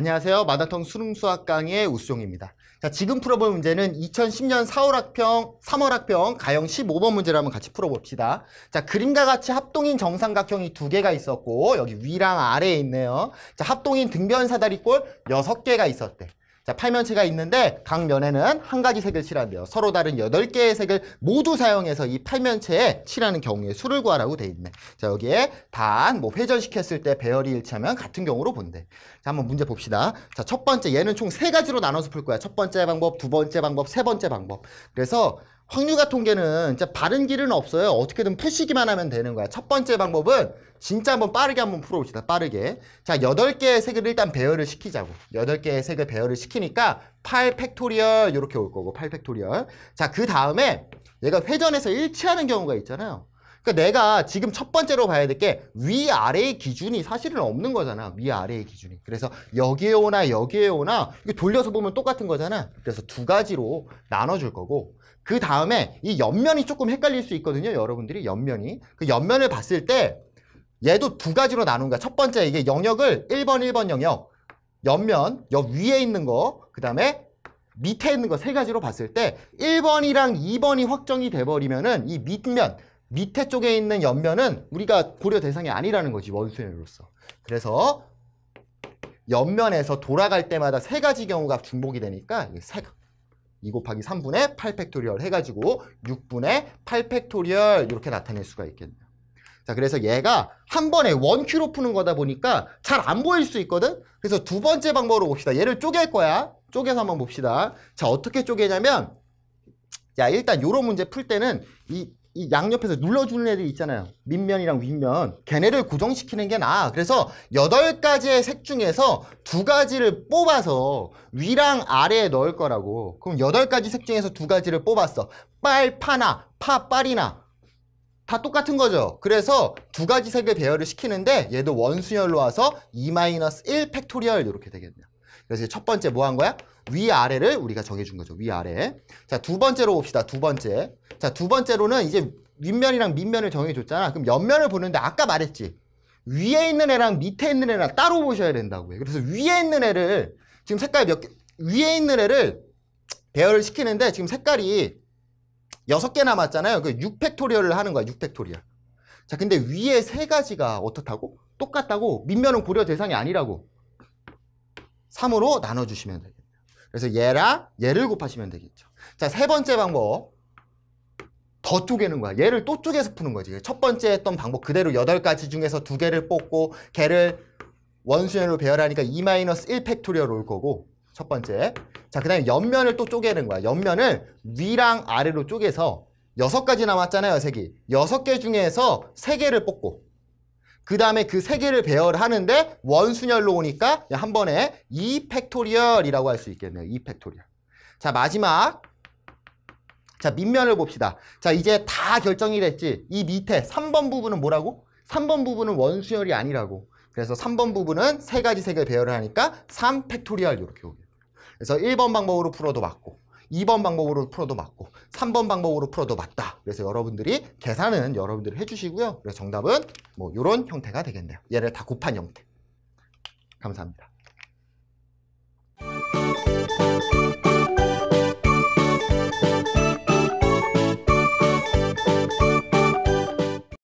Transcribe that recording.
안녕하세요. 마다텅 수능수학 강의 우수종입니다. 자, 지금 풀어볼 문제는 2010년 4월 학평, 3월 학평 가형 15번 문제를 한번 같이 풀어봅시다. 자, 그림과 같이 합동인 정삼각형이 두 개가 있었고 여기 위랑 아래에 있네요. 자, 합동인 등변 사다리꼴 6개가 있었대. 자, 팔면체가 있는데 각 면에는 한 가지 색을 칠하며 서로 다른 8개의 색을 모두 사용해서 이 팔면체에 칠하는 경우에 수를 구하라고 돼 있네. 자, 여기에 단, 뭐 회전시켰을 때 배열이 일치하면 같은 경우로 본대. 자, 한번 문제 봅시다. 자, 첫 번째 얘는 총 세 가지로 나눠서 풀 거야. 첫 번째 방법, 두 번째 방법, 세 번째 방법. 그래서 확률과 통계는 진짜 바른 길은 없어요. 어떻게든 푸시기만 하면 되는 거야. 첫 번째 방법은 진짜 한번 빠르게 한번 풀어봅시다. 빠르게. 자, 여덟 개의 색을 일단 배열을 시키자고. 여덟 개의 색을 배열을 시키니까 8 팩토리얼 이렇게 올 거고 8 팩토리얼. 자, 그 다음에 얘가 회전해서 일치하는 경우가 있잖아요. 그러니까 내가 지금 첫 번째로 봐야 될 게 위아래의 기준이 사실은 없는 거잖아. 위아래의 기준이. 그래서 여기에 오나 여기에 오나 이게 돌려서 보면 똑같은 거잖아. 그래서 두 가지로 나눠줄 거고 그 다음에 이 옆면이 조금 헷갈릴 수 있거든요. 여러분들이 옆면이. 그 옆면을 봤을 때 얘도 두 가지로 나눈 거야. 첫 번째 이게 영역을 1번, 1번 영역 옆면, 옆 위에 있는 거, 그 다음에 밑에 있는 거 세 가지로 봤을 때 1번이랑 2번이 확정이 돼버리면은 이 밑면, 밑에 쪽에 있는 옆면은 우리가 고려 대상이 아니라는 거지 원수연으로서 그래서 옆면에서 돌아갈 때마다 세 가지 경우가 중복이 되니까 세, 2 곱하기 3분의 8 팩토리얼 해가지고 6분의 8 팩토리얼 이렇게 나타낼 수가 있겠네요. 자, 그래서 얘가 한 번에 원큐로 푸는 거다 보니까 잘 안 보일 수 있거든? 그래서 두 번째 방법으로 봅시다. 얘를 쪼갤 거야. 쪼개서 한번 봅시다. 자, 어떻게 쪼개냐면 야, 일단 요런 문제 풀 때는 이이 양옆에서 눌러주는 애들 있잖아요. 밑면이랑 윗면. 걔네를 고정시키는 게 나아. 그래서 8가지의 색 중에서 두가지를 뽑아서 위랑 아래에 넣을 거라고. 그럼 8가지 색 중에서 두가지를 뽑았어. 빨, 파나, 파, 빨이나. 다 똑같은 거죠. 그래서 두 가지 색의 배열을 시키는데 얘도 원순열로 와서 2-1 팩토리얼 이렇게 되겠네요. 그래서 첫 번째 뭐 한 거야? 위아래를 우리가 정해준 거죠. 위아래. 자, 두 번째로 봅시다. 두 번째. 자, 두 번째로는 이제 윗면이랑 밑면을 정해줬잖아. 그럼 옆면을 보는데 아까 말했지. 위에 있는 애랑 밑에 있는 애랑 따로 보셔야 된다고 해. 그래서 위에 있는 애를 지금 색깔 몇 개, 위에 있는 애를 배열을 시키는데 지금 색깔이 여섯 개 남았잖아요. 그 6팩토리얼을 하는 거야. 6팩토리얼. 자, 근데 위에 세 가지가 어떻다고? 똑같다고? 밑면은 고려 대상이 아니라고. 3으로 나눠주시면 되겠네요. 그래서 얘랑 얘를 곱하시면 되겠죠. 자, 세 번째 방법. 더 쪼개는 거야. 얘를 또 쪼개서 푸는 거지. 첫 번째 했던 방법 그대로 8가지 중에서 두개를 뽑고 걔를 원수열로 배열하니까 2-1 팩토리얼 올 거고 첫 번째. 자, 그 다음에 옆면을 또 쪼개는 거야. 옆면을 위랑 아래로 쪼개서 6 가지 남았잖아요, 색이. 6개 중에서 3 개를 뽑고 그 다음에 그 세 개를 배열하는데 원순열로 오니까 한 번에 2 팩토리얼이라고 할 수 있겠네요. 2 팩토리얼. 자, 마지막. 자, 밑면을 봅시다. 자, 이제 다 결정이 됐지. 이 밑에 3번 부분은 뭐라고? 3번 부분은 원순열이 아니라고. 그래서 3번 부분은 세 가지 색을 배열을 하니까 3 팩토리얼 이렇게 오게. 그래서 1번 방법으로 풀어도 맞고 2번 방법으로 풀어도 맞고 3번 방법으로 풀어도 맞다. 그래서 여러분들이 계산은 여러분들이 해주시고요. 그래서 정답은 뭐 이런 형태가 되겠네요. 얘를 다 곱한 형태. 감사합니다.